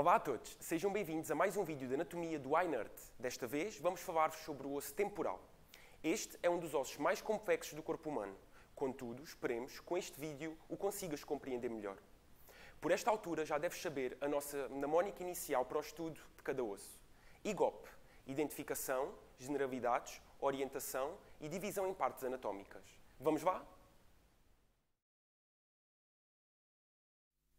Olá a todos, sejam bem-vindos a mais um vídeo de anatomia do iNerd. Desta vez vamos falar-vos sobre o osso temporal. Este é um dos ossos mais complexos do corpo humano. Contudo, esperemos que com este vídeo o consigas compreender melhor. Por esta altura já deves saber a nossa mnemónica inicial para o estudo de cada osso. IGOP Identificação, Generalidades, Orientação e Divisão em Partes Anatómicas. Vamos lá?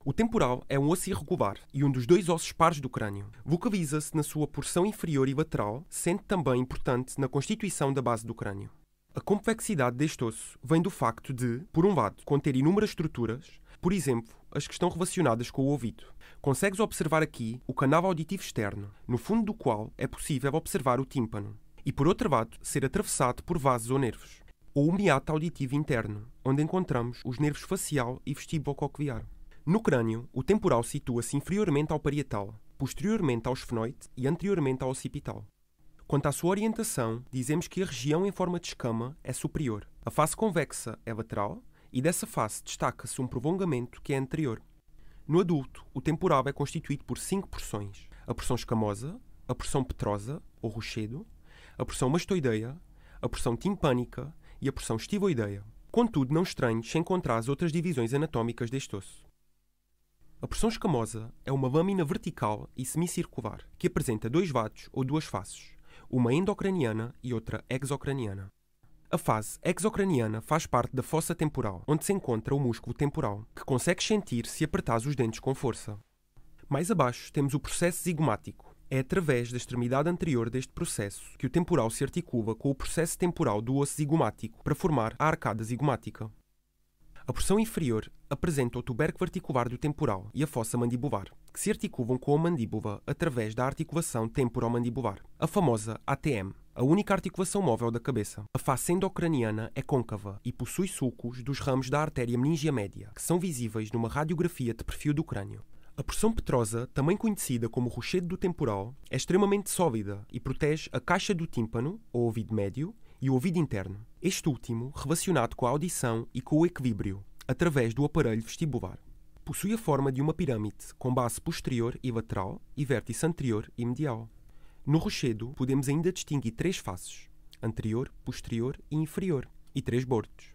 O temporal é um osso irregular e um dos dois ossos pares do crânio. Vocaliza-se na sua porção inferior e lateral, sendo também importante na constituição da base do crânio. A complexidade deste osso vem do facto de, por um lado, conter inúmeras estruturas, por exemplo, as que estão relacionadas com o ouvido. Consegues observar aqui o canal auditivo externo, no fundo do qual é possível observar o tímpano, e por outro lado, ser atravessado por vasos ou nervos, ou o miato auditivo interno, onde encontramos os nervos facial e vestibulocochlear. No crânio, o temporal situa-se inferiormente ao parietal, posteriormente ao esfenoide e anteriormente ao occipital. Quanto à sua orientação, dizemos que a região em forma de escama é superior. A face convexa é lateral e dessa face destaca-se um prolongamento que é anterior. No adulto, o temporal é constituído por cinco porções: a porção escamosa, a porção petrosa ou rochedo, a porção mastoideia, a porção timpânica e a porção estivoideia. Contudo, não estranhe se encontrar as outras divisões anatômicas deste osso. A pressão escamosa é uma lâmina vertical e semicircular que apresenta dois vatos ou duas faces, uma endocraniana e outra exocraniana. A fase exocraniana faz parte da fossa temporal, onde se encontra o músculo temporal, que consegues sentir se apertares os dentes com força. Mais abaixo temos o processo zigomático. É através da extremidade anterior deste processo que o temporal se articula com o processo temporal do osso zigomático para formar a arcada zigomática. A porção inferior apresenta o tubérculo articular do temporal e a fossa mandibular, que se articulam com a mandíbula através da articulação temporomandibular, a famosa ATM, a única articulação móvel da cabeça. A face endocraniana é côncava e possui sulcos dos ramos da artéria meningea média, que são visíveis numa radiografia de perfil do crânio. A porção petrosa, também conhecida como rochedo do temporal, é extremamente sólida e protege a caixa do tímpano, ou ouvido médio, e o ouvido interno, este último relacionado com a audição e com o equilíbrio, através do aparelho vestibular. Possui a forma de uma pirâmide, com base posterior e lateral e vértice anterior e medial. No rochedo, podemos ainda distinguir três faces, anterior, posterior e inferior, e três bordos.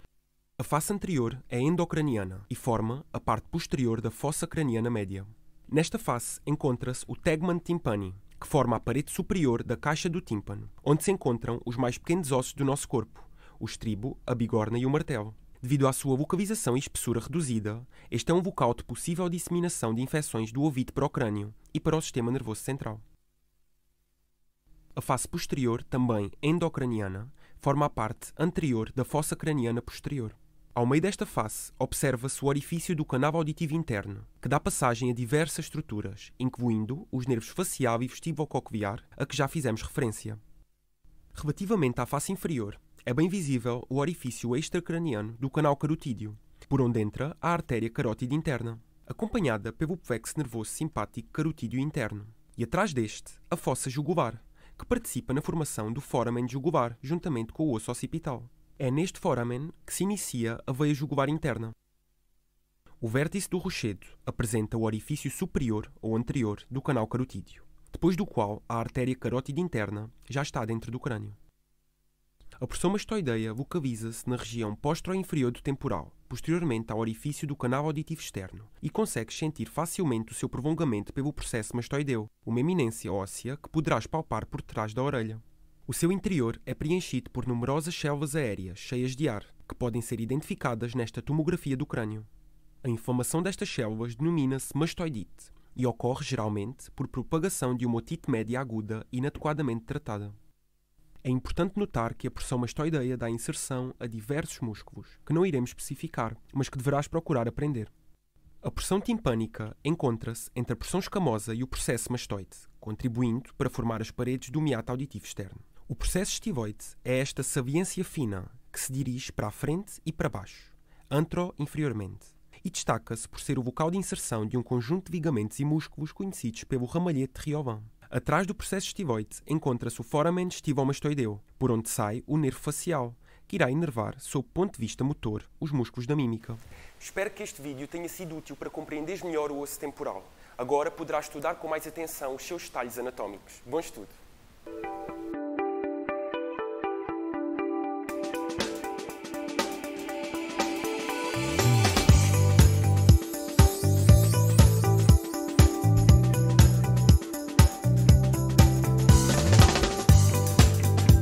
A face anterior é endocraniana e forma a parte posterior da fossa craniana média. Nesta face encontra-se o tegmento timpani que forma a parede superior da caixa do tímpano, onde se encontram os mais pequenos ossos do nosso corpo, o estribo, a bigorna e o martelo. Devido à sua vocalização e espessura reduzida, este é um vocal de possível disseminação de infecções do ouvido para o crânio e para o sistema nervoso central. A face posterior, também endocraniana, forma a parte anterior da fossa craniana posterior. Ao meio desta face, observa-se o orifício do canal auditivo interno, que dá passagem a diversas estruturas, incluindo os nervos facial e vestibulococoviar, a que já fizemos referência. Relativamente à face inferior, é bem visível o orifício extracraniano do canal carotídeo, por onde entra a artéria carótide interna, acompanhada pelo plexo nervoso simpático carotídeo interno, e atrás deste, a fossa jugular, que participa na formação do foramen jugular juntamente com o osso occipital. É neste foramen que se inicia a veia jugular interna. O vértice do rochedo apresenta o orifício superior ou anterior do canal carotídeo, depois do qual a artéria carótida interna já está dentro do crânio. A pressão mastoideia vocaliza se na região pós-inferior do temporal, posteriormente ao orifício do canal auditivo externo, e consegue sentir facilmente o seu prolongamento pelo processo mastoideu, uma eminência óssea que poderás palpar por trás da orelha. O seu interior é preenchido por numerosas selvas aéreas cheias de ar, que podem ser identificadas nesta tomografia do crânio. A inflamação destas selvas denomina-se mastoidite e ocorre geralmente por propagação de uma otite média aguda inadequadamente tratada. É importante notar que a porção mastoideia dá inserção a diversos músculos, que não iremos especificar, mas que deverás procurar aprender. A porção timpânica encontra-se entre a porção escamosa e o processo mastoide, contribuindo para formar as paredes do miato auditivo externo. O processo estivoide é esta sabiência fina que se dirige para a frente e para baixo, antro-inferiormente, e destaca-se por ser o vocal de inserção de um conjunto de ligamentos e músculos conhecidos pelo ramalhete de Riovan. Atrás do processo estivoide encontra-se o foramen estivomastoideu, por onde sai o nervo facial, que irá inervar, sob o ponto de vista motor, os músculos da mímica. Espero que este vídeo tenha sido útil para compreenderes melhor o osso temporal. Agora poderás estudar com mais atenção os seus detalhes anatómicos. Bom estudo!